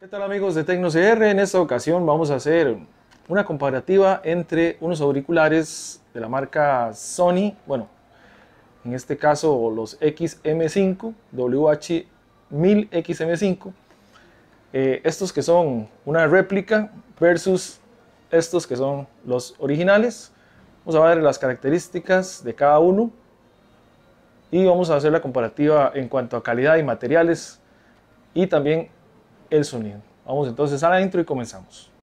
¿Qué tal amigos de Tecno CR? En esta ocasión vamos a hacer una comparativa entre unos auriculares de la marca Sony, bueno, en este caso los XM5, WH1000XM5, eh, estos que son una réplica versus estos que son los originales. Vamos a ver las características de cada uno y vamos a hacer la comparativa en cuanto a calidad y materiales y también el sonido. Vamos entonces a la intro y comenzamos.